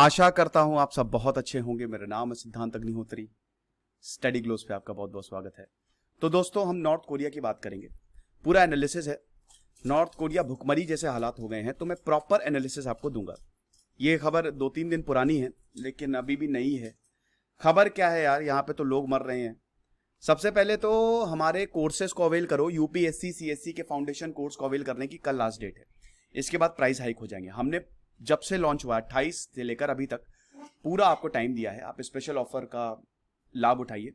आशा करता हूं आप सब बहुत अच्छे होंगे मेरा नाम है सिद्धांत अग्निहोत्री स्टडी ग्लोस पे आपका बहुत बहुत स्वागत है तो दोस्तों हम नॉर्थ कोरिया की बात करेंगे पूरा एनालिसिस है नॉर्थ कोरिया भुखमरी जैसे हालात हो गए हैं तो मैं प्रॉपर एनालिसिस आपको दूंगा ये खबर दो तीन दिन पुरानी है लेकिन अभी भी नई है खबर क्या है यार यहाँ पे तो लोग मर रहे हैं सबसे पहले तो हमारे कोर्सेज को अवेल करो यूपीएससी सीएससी के फाउंडेशन कोर्स को अवेल करने की कल लास्ट डेट है इसके बाद प्राइस हाइक हो जाएंगे हमने जब से लॉन्च हुआ अट्ठाईस से लेकर अभी तक पूरा आपको टाइम दिया है आप स्पेशल ऑफर का लाभ उठाइए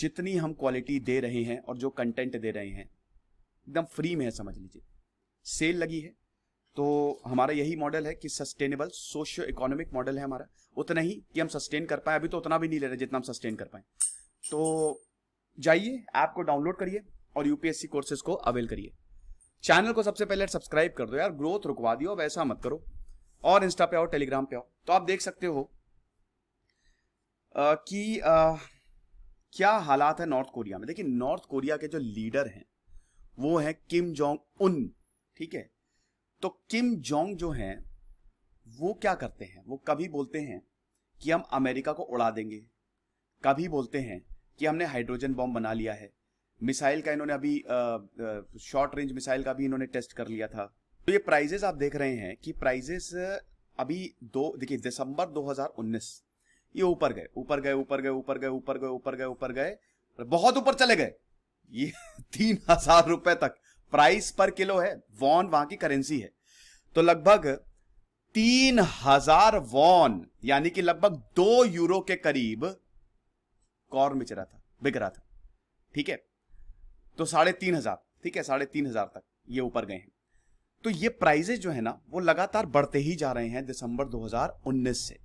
जितनी हम क्वालिटी दे रहे हैं और जो कंटेंट दे रहे हैं एकदम फ्री में है समझ लीजिए सेल लगी है तो हमारा यही मॉडल है कि सस्टेनेबल सोशियो इकोनॉमिक मॉडल है हमारा उतना ही कि हम सस्टेन कर पाए अभी तो उतना भी नहीं ले रहे जितना हम सस्टेन कर पाए तो जाइए ऐप को डाउनलोड करिए और यूपीएससी कोर्सेज को अवेल करिए चैनल को सबसे पहले सब्सक्राइब कर दो यार ग्रोथ रुकवा दियो वैसा मत करो और इंस्टा पे आओ टेलीग्राम पे आओ तो आप देख सकते हो आ, कि आ, क्या हालात है नॉर्थ कोरिया में देखिए नॉर्थ कोरिया के जो लीडर हैं वो है किम जोंग उन ठीक है तो किम जोंग जो हैं वो क्या करते हैं वो कभी बोलते हैं कि हम अमेरिका को उड़ा देंगे कभी बोलते हैं कि हमने हाइड्रोजन बॉम्ब बना लिया है मिसाइल का इन्होंने अभी शॉर्ट रेंज मिसाइल का भी इन्होंने टेस्ट कर लिया था तो ये प्राइजेस आप देख रहे हैं कि प्राइजेस अभी दो देखिए दिसंबर 2019 ये ऊपर गए ऊपर गए ऊपर गए ऊपर गए ऊपर गए ऊपर गए ऊपर गए बहुत ऊपर चले गए ये तीन हजार रुपए तक प्राइस पर किलो है वॉन वहां की करेंसी है तो लगभग तीन हजार वॉन यानी कि लगभग दो यूरो के करीब कॉर्न बिच रहा था बिक रहा था ठीक है तो साढ़े तीन हजार ठीक है साढ़े तीन हजार तक ये ऊपर गए हैं तो ये प्राइजेज जो है ना वो लगातार बढ़ते ही जा रहे हैं दिसंबर 2019 से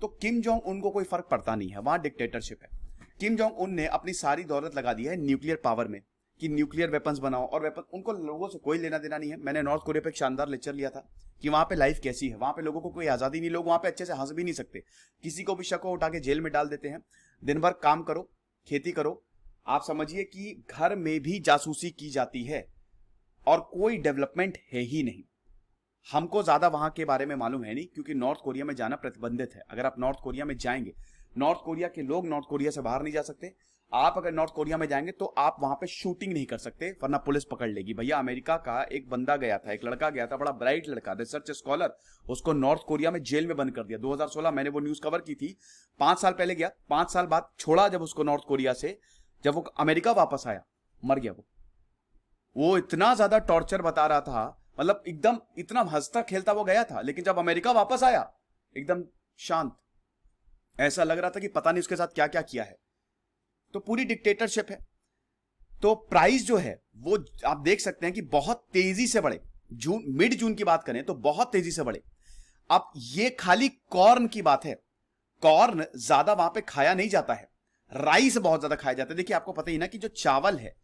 तो किम जोंग उनको कोई फर्क पड़ता नहीं है वहां डिक्टेटरशिप है किम जोंग उन ने अपनी सारी दौलत लगा दी है न्यूक्लियर पावर में कि न्यूक्लियर वेपन्स बनाओ और वेपन उनको लोगों से कोई लेना देना नहीं है मैंने नॉर्थ कोरिया पे एक शानदार लेक्चर लिया था कि वहां पे लाइफ कैसी है वहां पे लोगों को कोई आज़ादी नहीं लोग वहां पे अच्छे से हंस भी नहीं सकते किसी को भी शक हो उठा के जेल में डाल देते हैं दिन भर काम करो खेती करो आप समझिए कि घर में भी जासूसी की जाती है और कोई डेवलपमेंट है ही नहीं हमको ज़्यादा वहां के बारे में मालूम है नहीं क्योंकि नॉर्थ कोरिया में जाना प्रतिबंधित है अगर आप नॉर्थ कोरिया में जाएंगे नॉर्थ कोरिया के लोग नॉर्थ कोरिया से बाहर नहीं जा सकते आप अगर नॉर्थ कोरिया में जाएंगे तो आप वहां पे शूटिंग नहीं कर सकते वरना पुलिस पकड़ लेगी भैया अमेरिका का एक बंदा गया था एक लड़का गया था बड़ा ब्राइट लड़का रिसर्च स्कॉलर उसको नॉर्थ कोरिया में जेल में बंद कर दिया 2016 मैंने वो न्यूज कवर की थी पांच साल पहले गया पांच साल बाद छोड़ा जब उसको नॉर्थ कोरिया से जब वो अमेरिका वापस आया मर गया वो वो इतना ज्यादा टॉर्चर बता रहा था मतलब एकदम इतना हंसता खेलता वो गया था लेकिन जब अमेरिका वापस आया एकदम शांत ऐसा लग रहा था कि पता नहीं उसके साथ क्या क्या किया है तो पूरी डिक्टेटरशिप है तो प्राइस जो है वो आप देख सकते हैं कि बहुत तेजी से बढ़े जून मिड जून की बात करें तो बहुत तेजी से बढ़े अब ये खाली कॉर्न की बात है कॉर्न ज्यादा वहां पे खाया नहीं जाता है राइस बहुत ज्यादा खाया जाता है देखिए आपको पता ही ना कि जो चावल है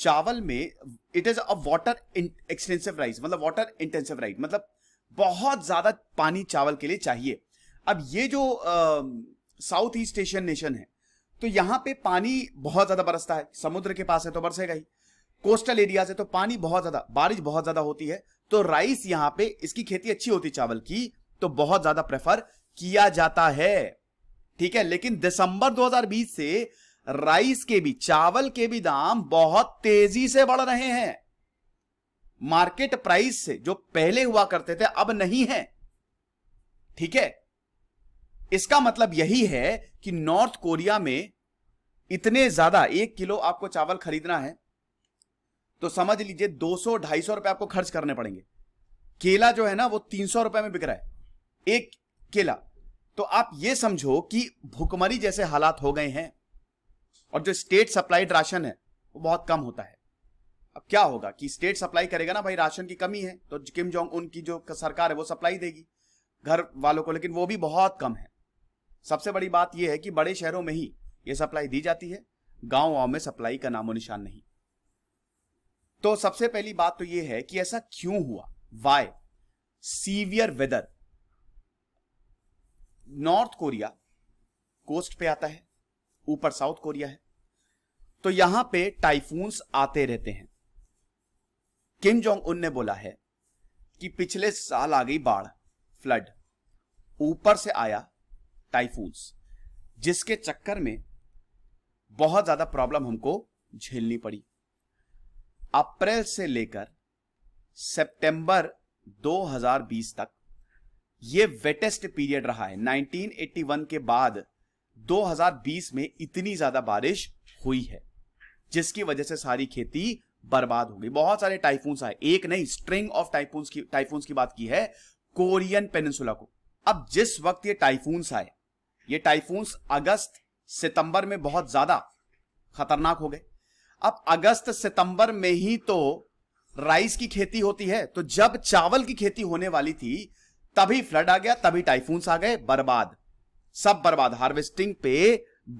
चावल में it is a water extensive rice मतलब वाटर इंटेंसिव राइस मतलब बहुत ज्यादा पानी चावल के लिए चाहिए अब ये जो साउथ ईस्ट एशियन नेशन है तो यहां पे पानी बहुत ज्यादा बरसता है समुद्र के पास है तो बरसेगा ही कोस्टल एरिया से तो पानी बहुत ज्यादा बारिश बहुत ज्यादा होती है तो राइस यहां पे इसकी खेती अच्छी होती चावल की तो बहुत ज्यादा प्रेफर किया जाता है ठीक है लेकिन दिसंबर 2020 से राइस के भी चावल के भी दाम बहुत तेजी से बढ़ रहे हैं मार्केट प्राइस से जो पहले हुआ करते थे अब नहीं है ठीक है इसका मतलब यही है कि नॉर्थ कोरिया में इतने ज्यादा एक किलो आपको चावल खरीदना है तो समझ लीजिए 200 250 रुपए आपको खर्च करने पड़ेंगे केला जो है ना वो 300 रुपए में बिक रहा है एक केला तो आप ये समझो कि भुखमरी जैसे हालात हो गए हैं और जो स्टेट सप्लाइड राशन है वो बहुत कम होता है अब क्या होगा कि स्टेट सप्लाई करेगा ना भाई राशन की कमी है तो किम जोंग उनकी जो सरकार है वो सप्लाई देगी घर वालों को लेकिन वो भी बहुत कम है सबसे बड़ी बात यह है कि बड़े शहरों में ही ये सप्लाई दी जाती है गांव गांव में सप्लाई का नामो निशान नहीं तो सबसे पहली बात तो यह है कि ऐसा क्यों हुआ why severe weather North Korea coast पे आता है ऊपर साउथ कोरिया है तो यहां पे टाइफून्स आते रहते हैं किम जोंग उन ने बोला है कि पिछले साल आ गई बाढ़ फ्लड ऊपर से आया टाइफून्स जिसके चक्कर में बहुत ज्यादा प्रॉब्लम हमको झेलनी पड़ी अप्रैल से लेकर सितंबर 2020 तक यह वेटेस्ट पीरियड रहा है 1981 के बाद 2020 में इतनी ज्यादा बारिश हुई है जिसकी वजह से सारी खेती बर्बाद हो गई बहुत सारे टाइफून्स आए एक नहीं स्ट्रिंग ऑफ टाइफून्स की टाइफून्स की बात की है कोरियन पेनिसुला को अब जिस वक्त ये टाइफून्स आए ये टाइफून्स अगस्त सितंबर में बहुत ज्यादा खतरनाक हो गए अब अगस्त सितंबर में ही तो राइस की खेती होती है तो जब चावल की खेती होने वाली थी तभी फ्लड आ गया तभी टाइफून्स आ गए बर्बाद सब बर्बाद हार्वेस्टिंग पे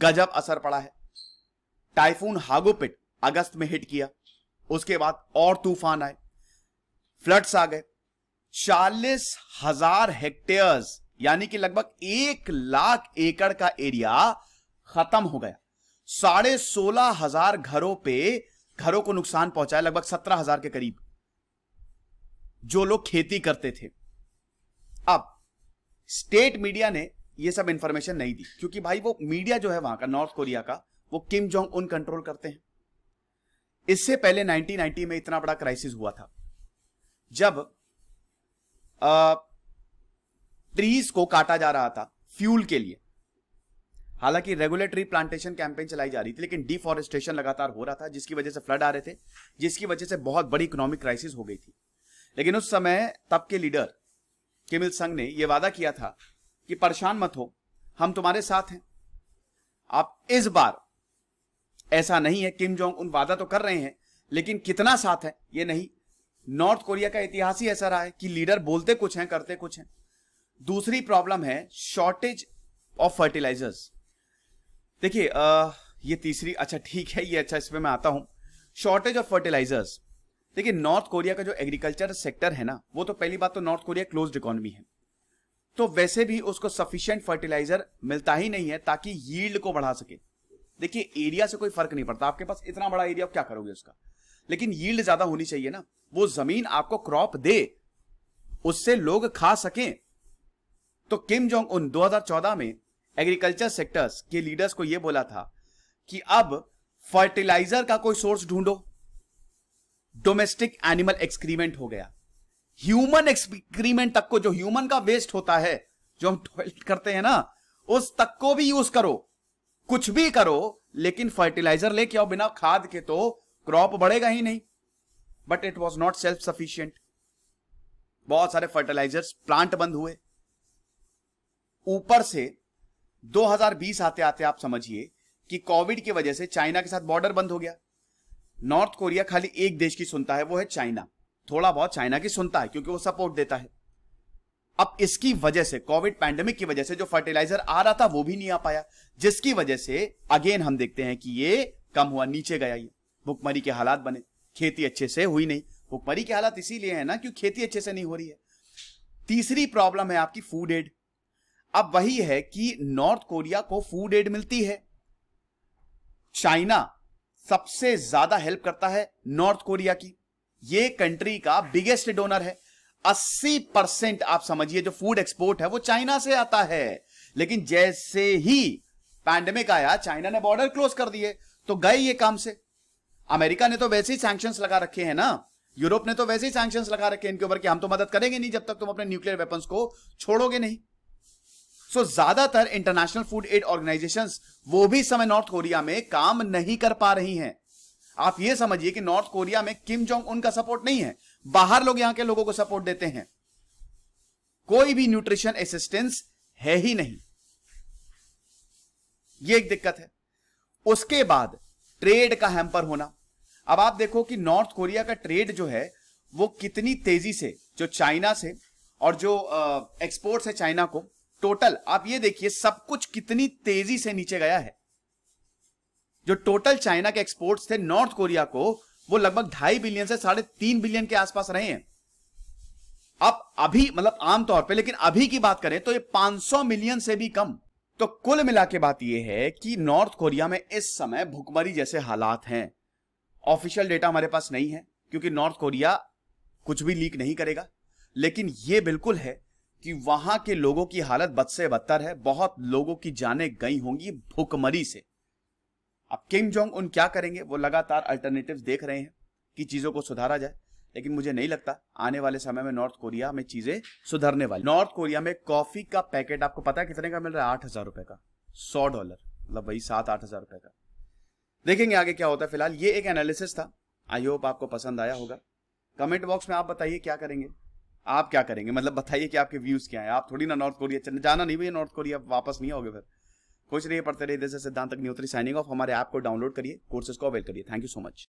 गजब असर पड़ा है टाइफून हागोपिट अगस्त में हिट किया उसके बाद और तूफान आए फ्लड्स आ गए चालीस हजार हेक्टेयर्स यानी कि लगभग एक लाख एकड़ का एरिया खत्म हो गया साढ़े सोलह हजार घरों पे घरों को नुकसान पहुंचाया लगभग सत्रह हजार के करीब जो लोग खेती करते थे अब स्टेट मीडिया ने ये सब इन्फॉर्मेशन नहीं दी क्योंकि भाई वो मीडिया जो है वहां का नॉर्थ कोरिया का वो किम जोंग उन कंट्रोल करते हैं इससे पहले 1990 में इतना बड़ा क्राइसिस हुआ था जब ट्रीज को काटा जा रहा था फ्यूल के लिए हालांकि रेगुलेटरी प्लांटेशन कैंपेन चलाई जा रही थी लेकिन डिफॉरेस्टेशन लगातार हो रहा था जिसकी वजह से फ्लड आ रहे थे जिसकी वजह से बहुत बड़ी इकोनॉमिक क्राइसिस हो गई थी लेकिन उस समय तब के लीडर किमिल संघ ने यह वादा किया था कि परेशान मत हो हम तुम्हारे साथ हैं आप इस बार ऐसा नहीं है किम जोंग उन वादा तो कर रहे हैं लेकिन कितना साथ है ये नहीं नॉर्थ कोरिया का इतिहास ही ऐसा रहा है कि लीडर बोलते कुछ हैं करते कुछ हैं दूसरी प्रॉब्लम है शॉर्टेज ऑफ फर्टिलाइजर्स देखिए ये तीसरी अच्छा ठीक है ये अच्छा इसमें मैं आता हूं शॉर्टेज ऑफ फर्टिलाइजर्स देखिए नॉर्थ कोरिया का जो एग्रीकल्चर सेक्टर है ना वो तो पहली बात तो नॉर्थ कोरिया क्लोज्ड इकोनॉमी है तो वैसे भी उसको सफिशियंट फर्टिलाइजर मिलता ही नहीं है ताकि यील्ड को बढ़ा सके देखिए एरिया से कोई फर्क नहीं पड़ता आपके पास इतना बड़ा एरिया क्या करोगे उसका लेकिन यील्ड ज्यादा होनी चाहिए ना वो जमीन आपको क्रॉप दे उससे लोग खा सके तो किम जोंग उन 2014 में एग्रीकल्चर सेक्टर्स के लीडर्स को यह बोला था कि अब फर्टिलाइजर का कोई सोर्स ढूंढो डोमेस्टिक एनिमल एक्सक्रीमेंट हो गया ह्यूमन एक्सक्रीमेंट तक को जो ह्यूमन का वेस्ट होता है जो हम टॉयलेट करते हैं ना उस तक को भी यूज करो कुछ भी करो लेकिन फर्टिलाइजर लेके आओ बिना खाद के तो क्रॉप बढ़ेगा ही नहीं but it was not self sufficient बहुत सारे फर्टिलाइजर्स प्लांट बंद हुए ऊपर से 2020 आते आते आप समझिए कि कोविड की वजह से चाइना के साथ बॉर्डर बंद हो गया नॉर्थ कोरिया खाली एक देश की सुनता है वो है चाइना थोड़ा बहुत चाइना की सुनता है क्योंकि वो सपोर्ट देता है अब इसकी वजह से कोविड पैंडेमिक की वजह से जो फर्टिलाइजर आ रहा था वो भी नहीं आ पाया जिसकी वजह से अगेन हम देखते हैं कि ये कम हुआ नीचे गया ये भुखमरी के हालात बने खेती अच्छे से हुई नहीं भुखमरी के हालात इसीलिए है ना क्योंकि खेती अच्छे से नहीं हो रही है तीसरी प्रॉब्लम है आपकी फूड एड अब वही है कि नॉर्थ कोरिया को फूड एड मिलती है चाइना सबसे ज्यादा हेल्प करता है नॉर्थ कोरिया की ये कंट्री का बिगेस्ट डोनर है 80 परसेंट आप समझिए जो फूड एक्सपोर्ट है वो चाइना से आता है लेकिन जैसे ही पैंडेमिक आया चाइना ने बॉर्डर क्लोज कर दिए तो गए ये काम से अमेरिका ने तो वैसे ही सैंक्शन लगा रखे हैं ना यूरोप ने तो वैसे ही सैंक्शन लगा रखे इनके ऊपर कि हम तो मदद करेंगे नहीं जब तक तुम अपने न्यूक्लियर वेपन्स को छोड़ोगे नहीं सो so, ज्यादातर इंटरनेशनल फूड एड ऑर्गेनाइजेशंस वो भी समय नॉर्थ कोरिया में काम नहीं कर पा रही हैं आप ये समझिए कि नॉर्थ कोरिया में किम जोंग उनका सपोर्ट नहीं है बाहर लोग यहां के लोगों को सपोर्ट देते हैं कोई भी न्यूट्रिशन असिस्टेंस है ही नहीं ये एक दिक्कत है उसके बाद ट्रेड का हैम्पर होना अब आप देखो कि नॉर्थ कोरिया का ट्रेड जो है वो कितनी तेजी से जो चाइना से और जो एक्सपोर्ट है चाइना को टोटल आप ये देखिए सब कुछ कितनी तेजी से नीचे गया है जो टोटल चाइना के एक्सपोर्ट्स थे नॉर्थ कोरिया को वो लगभग ढाई बिलियन से साढ़े तीन बिलियन के आसपास रहे हैं अब अभी मतलब आमतौर पे लेकिन अभी की बात करें तो ये 500 मिलियन से भी कम तो कुल मिला के बात यह है कि नॉर्थ कोरिया में इस समय भुखमरी जैसे हालात हैं ऑफिशियल डेटा हमारे पास नहीं है क्योंकि नॉर्थ कोरिया कुछ भी लीक नहीं करेगा लेकिन यह बिल्कुल है कि वहां के लोगों की हालत बद से बदतर है बहुत लोगों की जाने गई होंगी भुखमरी से अब किम जोंग उन क्या करेंगे वो लगातार अल्टरनेटिव्स देख रहे हैं कि चीजों को सुधारा जाए लेकिन मुझे नहीं लगता आने वाले समय में नॉर्थ कोरिया में चीजें सुधरने वाली नॉर्थ कोरिया में कॉफी का पैकेट आपको पता है कितने का मिल रहा है आठ हजार रुपए का सौ डॉलर मतलब वही सात आठ हजार रुपए का देखेंगे आगे क्या होता है फिलहाल ये एक एनालिसिस था आई होप आपको पसंद आया होगा कमेंट बॉक्स में आप बताइए क्या करेंगे आप क्या करेंगे मतलब बताइए कि आपके व्यूज क्या है आप थोड़ी ना नॉर्थ कोरिया जाना नहीं भैया नॉर्थ कोरिया वापस नहीं आओगे फिर खुश रहिए पढ़ते रहिए this Siddhant Agnihotri signing off हमारे ऐप को डाउनलोड करिए कोर्सेज को अवेल करिए थैंक यू सो मच